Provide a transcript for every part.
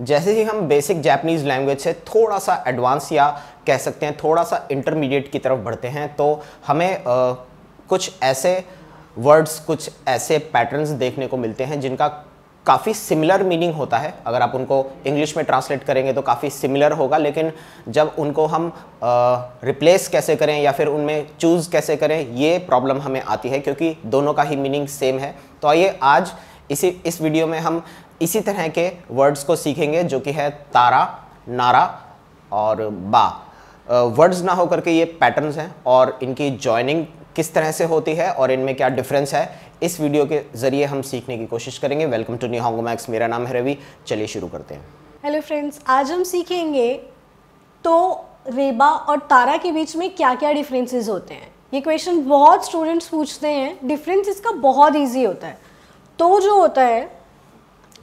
जैसे ही हम basic Japanese language से थोड़ा सा एडवांस या कह सकते हैं थोड़ा सा इंटरमीडिएट की तरफ बढ़ते हैं तो हमें आ, कुछ ऐसे वर्ड्स कुछ ऐसे पैटर्न्स देखने को मिलते हैं जिनका काफ़ी सिमिलर मीनिंग होता है अगर आप उनको इंग्लिश में ट्रांसलेट करेंगे तो काफ़ी सिमिलर होगा लेकिन जब उनको हम रिप्लेस कैसे करें या फिर उनमें चूज़ कैसे करें ये प्रॉब्लम हमें आती है क्योंकि दोनों का ही मीनिंग सेम है तो आइए आज इसी इस वीडियो में हम इसी तरह के वर्ड्स को सीखेंगे जो कि है तारा नारा और बा वर्ड्स ना होकर के ये पैटर्न्स हैं और इनकी जॉइनिंग किस तरह से होती है और इनमें क्या डिफरेंस है इस वीडियो के ज़रिए हम सीखने की कोशिश करेंगे वेलकम टू न्यू मैक्स मेरा नाम है रवि चलिए शुरू करते हैं हेलो फ्रेंड्स आज हम सीखेंगे तो रेबा और तारा के बीच में क्या क्या डिफरेंसेस होते हैं ये क्वेश्चन बहुत स्टूडेंट्स पूछते हैं डिफरेंस इसका बहुत ईजी होता है तो जो होता है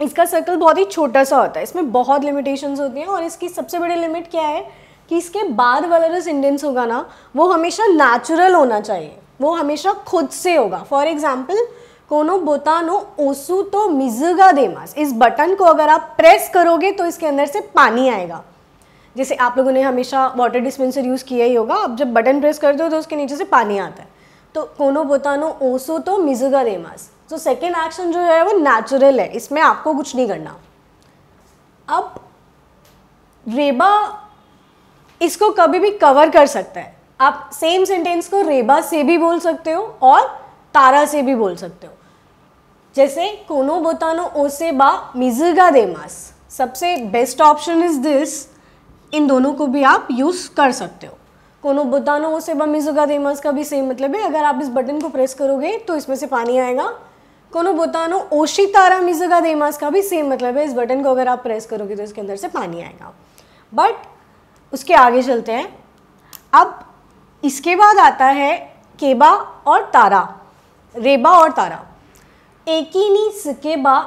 इसका सर्कल बहुत ही छोटा सा होता है इसमें बहुत लिमिटेशंस होती हैं और इसकी सबसे बड़ी लिमिट क्या है कि इसके बाद वाला जो सेंटेंस होगा ना वो हमेशा नेचुरल होना चाहिए वो हमेशा खुद से होगा फॉर एग्जाम्पल कोनो बोतानो ओसू तो मिज़गा देमास इस बटन को अगर आप प्रेस करोगे तो इसके अंदर से पानी आएगा जैसे आप लोगों ने हमेशा वाटर डिस्पेंसर यूज़ किया ही होगा आप जब बटन प्रेस करते हो तो उसके नीचे से पानी आता है तो कोनो बोतानो ओसू तो मिजुगा देमास तो सेकेंड एक्शन जो है वो नेचुरल है इसमें आपको कुछ नहीं करना अब रेबा इसको कभी भी कवर कर सकता है आप सेम सेंटेंस को रेबा से भी बोल सकते हो और तारा से भी बोल सकते हो जैसे कोनो बोतानो ओसे बा मिजुगा देमास सबसे बेस्ट ऑप्शन इज दिस इन दोनों को भी आप यूज़ कर सकते हो कोनो बोतानो ओसे बा मिजुगा देमास का भी सेम मतलब है अगर आप इस बटन को प्रेस करोगे तो इसमें से पानी आएगा कोनो बोतानो ओशी तारा देमास का भी सेम मतलब है इस बटन को अगर आप प्रेस करोगे तो इसके अंदर से पानी आएगा बट उसके आगे चलते हैं अब इसके बाद आता है केबा और तारा रेबा और तारा एकीनी सकेबा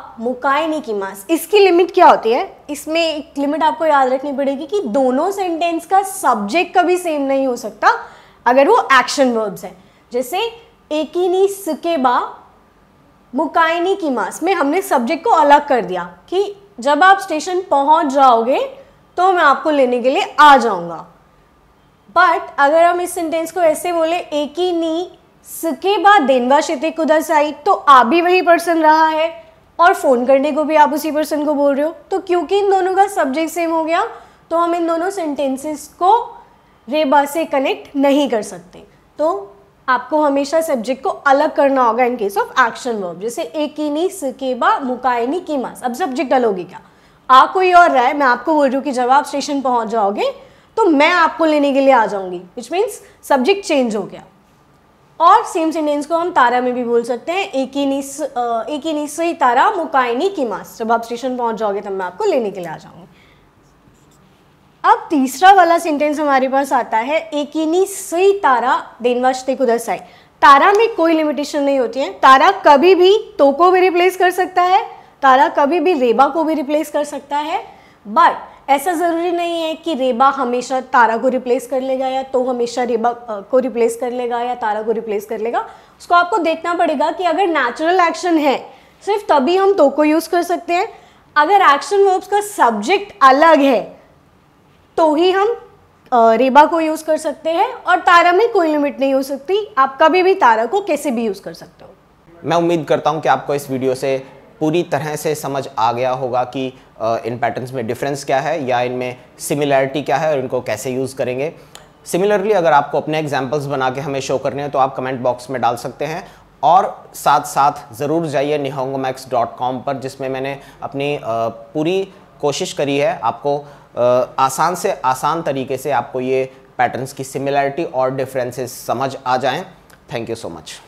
नी की मास इसकी लिमिट क्या होती है इसमें एक लिमिट आपको याद रखनी पड़ेगी कि दोनों सेंटेंस का सब्जेक्ट कभी सेम नहीं हो सकता अगर वो एक्शन वर्ब्स है जैसे एकीनी सकेबा मुकायनी की मास में हमने सब्जेक्ट को अलग कर दिया कि जब आप स्टेशन पहुंच जाओगे तो मैं आपको लेने के लिए आ जाऊंगा बट अगर हम इस सेंटेंस को ऐसे बोले एक ही नी सके बाद देनवा क्षेत्र से आई तो आप भी वही पर्सन रहा है और फ़ोन करने को भी आप उसी पर्सन को बोल रहे हो तो क्योंकि इन दोनों का सब्जेक्ट सेम हो गया तो हम इन दोनों सेंटेंसेस को रेबा से कनेक्ट नहीं कर सकते तो आपको हमेशा सब्जेक्ट को अलग करना होगा in case of action verb जैसे एकिनी सिकेबा मुकायनी मास अब सब्जेक्ट अलग होगी क्या आ कोई और रहा है मैं आपको बोल रही हूँ कि जब आप स्टेशन पहुंच जाओगे तो मैं आपको लेने के लिए आ जाऊँगी विच मीन्स सब्जेक्ट चेंज हो गया और सेम सेंटेंस को हम तारा में भी बोल सकते हैं एकिनी एकिनी तारा मुकायनी मास जब आप स्टेशन पहुँच जाओगे तब मैं आपको लेने के लिए आ जाऊँगी अब तीसरा वाला सेंटेंस हमारे पास आता है एक सही तारा देनवाश्ते कुदसाई तारा में कोई लिमिटेशन नहीं होती है तारा कभी भी तो को भी रिप्लेस कर सकता है तारा कभी भी रेबा को भी रिप्लेस कर सकता है बट ऐसा ज़रूरी नहीं है कि रेबा हमेशा तारा को रिप्लेस कर लेगा या तो हमेशा रेबा को रिप्लेस कर लेगा या तारा को रिप्लेस कर लेगा उसको आपको देखना पड़ेगा कि अगर नेचुरल एक्शन है सिर्फ तभी हम तो को यूज़ कर सकते हैं अगर एक्शन वर्ब्स का सब्जेक्ट अलग है तो ही हम रेबा को यूज़ कर सकते हैं और तारा में कोई लिमिट नहीं हो सकती आप कभी भी तारा को कैसे भी यूज़ कर सकते हो मैं उम्मीद करता हूँ कि आपको इस वीडियो से पूरी तरह से समझ आ गया होगा कि इन पैटर्न्स में डिफरेंस क्या है या इनमें सिमिलैरिटी क्या है और इनको कैसे यूज़ करेंगे सिमिलरली अगर आपको अपने एग्जाम्पल्स बना के हमें शो करने हैं तो आप कमेंट बॉक्स में डाल सकते हैं और साथ साथ ज़रूर जाइए निहोंगोमैक्स पर जिसमें मैंने अपनी पूरी कोशिश करी है आपको आसान से आसान तरीके से आपको ये पैटर्न्स की सिमिलैरिटी और डिफरेंसेस समझ आ जाएं थैंक यू सो मच